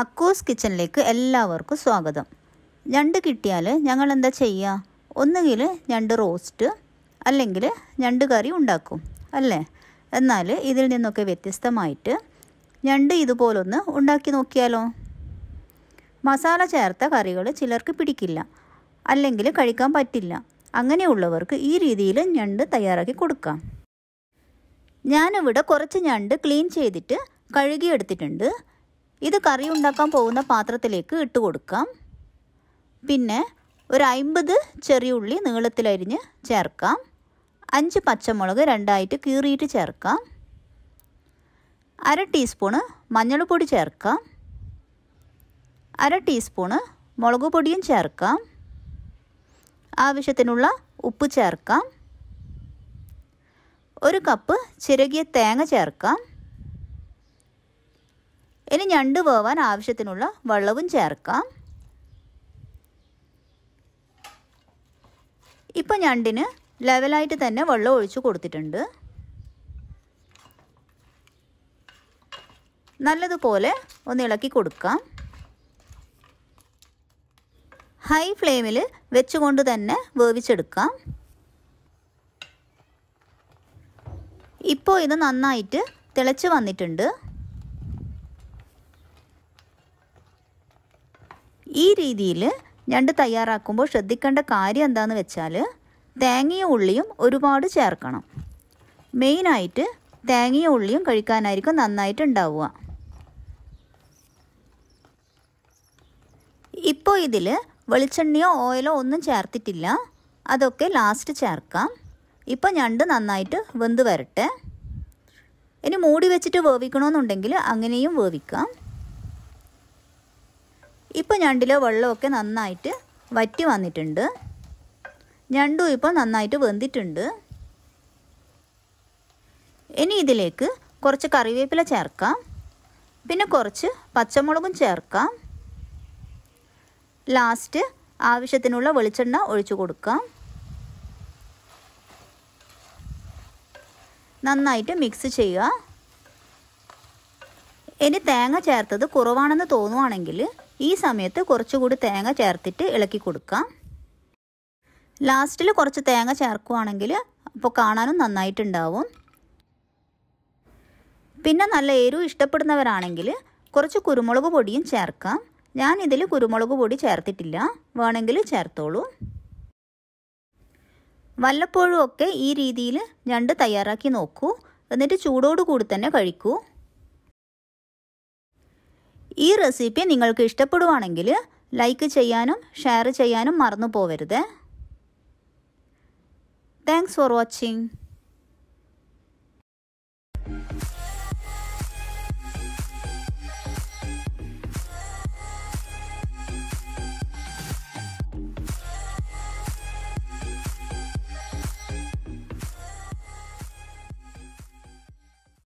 അക്കൂസ് കിച്ചണിലേക്ക് എല്ലാവർക്കും സ്വാഗതം ഞണ്ട് കിട്ടിയാൽ ഞങ്ങൾ എന്താ ചെയ്യുക ഒന്നുകിൽ ഞണ്ട് റോസ്റ്റ് അല്ലെങ്കിൽ ഞണ്ട് കറി ഉണ്ടാക്കും അല്ലേ എന്നാൽ ഇതിൽ നിന്നൊക്കെ വ്യത്യസ്തമായിട്ട് ഞണ്ട് ഇതുപോലൊന്ന് ഉണ്ടാക്കി നോക്കിയാലോ മസാല ചേർത്ത കറികൾ ചിലർക്ക് പിടിക്കില്ല അല്ലെങ്കിൽ കഴിക്കാൻ പറ്റില്ല അങ്ങനെയുള്ളവർക്ക് ഈ രീതിയിൽ ഞണ്ട് തയ്യാറാക്കി കൊടുക്കാം ഞാനിവിടെ കുറച്ച് ഞണ്ട് ക്ലീൻ ചെയ്തിട്ട് കഴുകിയെടുത്തിട്ടുണ്ട് ഇത് കറി ഉണ്ടാക്കാൻ പോകുന്ന പാത്രത്തിലേക്ക് ഇട്ട് കൊടുക്കാം പിന്നെ ഒരു അൻപത് ചെറിയുള്ളി നീളത്തിലരിഞ്ഞ് ചേർക്കാം അഞ്ച് പച്ചമുളക് രണ്ടായിട്ട് കീറിയിട്ട് ചേർക്കാം അര ടീസ്പൂണ് മഞ്ഞൾപ്പൊടി ചേർക്കാം അര ടീസ്പൂണ് മുളക് പൊടിയും ചേർക്കാം ആവശ്യത്തിനുള്ള ഉപ്പ് ചേർക്കാം ഒരു കപ്പ് ചിരകിയ തേങ്ങ ചേർക്കാം ഇനി ഞണ്ട് വേവാൻ ആവശ്യത്തിനുള്ള വെള്ളവും ചേർക്കാം ഇപ്പം ഞണ്ടിന് ലെവലായിട്ട് തന്നെ വെള്ളം ഒഴിച്ചു കൊടുത്തിട്ടുണ്ട് നല്ലതുപോലെ ഒന്ന് ഇളക്കി കൊടുക്കാം ഹൈ ഫ്ലെയിമിൽ വെച്ചുകൊണ്ട് തന്നെ വേവിച്ചെടുക്കാം ഇപ്പോൾ ഇത് നന്നായിട്ട് തിളച്ച് വന്നിട്ടുണ്ട് ഈ രീതിയിൽ ഞണ്ട് തയ്യാറാക്കുമ്പോൾ ശ്രദ്ധിക്കേണ്ട കാര്യം എന്താണെന്ന് വെച്ചാൽ തേങ്ങയും ഉള്ളിയും ഒരുപാട് ചേർക്കണം മെയിനായിട്ട് തേങ്ങയും ഉള്ളിയും കഴിക്കാനായിരിക്കും നന്നായിട്ട് ഉണ്ടാവുക ഇപ്പോൾ ഇതിൽ വെളിച്ചെണ്ണയോ ഓയിലോ ഒന്നും ചേർത്തിട്ടില്ല അതൊക്കെ ലാസ്റ്റ് ചേർക്കാം ഇപ്പോൾ ഞണ്ട് നന്നായിട്ട് വെന്ത് വരട്ടെ ഇനി മൂടി വെച്ചിട്ട് വേവിക്കണമെന്നുണ്ടെങ്കിൽ അങ്ങനെയും വേവിക്കാം ഇപ്പോൾ ഞണ്ടിലെ വെള്ളമൊക്കെ നന്നായിട്ട് വറ്റി വന്നിട്ടുണ്ട് ഞണ്ടും ഇപ്പോൾ നന്നായിട്ട് വെന്തിട്ടുണ്ട് ഇനി ഇതിലേക്ക് കുറച്ച് കറിവേപ്പില ചേർക്കാം പിന്നെ കുറച്ച് പച്ചമുളകും ചേർക്കാം ലാസ്റ്റ് ആവശ്യത്തിനുള്ള വെളിച്ചെണ്ണ ഒഴിച്ചു കൊടുക്കാം നന്നായിട്ട് മിക്സ് ചെയ്യുക ഇനി തേങ്ങ ചേർത്തത് കുറവാണെന്ന് തോന്നുവാണെങ്കിൽ ഈ സമയത്ത് കുറച്ചുകൂടി തേങ്ങ ചേർത്തിട്ട് ഇളക്കി കൊടുക്കാം ലാസ്റ്റിൽ കുറച്ച് തേങ്ങ ചേർക്കുവാണെങ്കിൽ അപ്പോൾ കാണാനും നന്നായിട്ടുണ്ടാവും പിന്നെ നല്ല എരിവ് ഇഷ്ടപ്പെടുന്നവരാണെങ്കിൽ കുറച്ച് കുരുമുളക് പൊടിയും ചേർക്കാം ഞാൻ ഇതിൽ കുരുമുളക് പൊടി ചേർത്തിട്ടില്ല വേണമെങ്കിൽ ചേർത്തോളൂ വല്ലപ്പോഴും ഒക്കെ ഈ രീതിയിൽ ഞണ്ട് തയ്യാറാക്കി നോക്കൂ എന്നിട്ട് ചൂടോടുകൂടി തന്നെ കഴിക്കൂ ഈ റെസിപ്പി നിങ്ങൾക്ക് ഇഷ്ടപ്പെടുവാണെങ്കിൽ ലൈക്ക് ചെയ്യാനും ഷെയർ ചെയ്യാനും മറന്നു പോവരുത് താങ്ക്സ് ഫോർ വാച്ചിങ്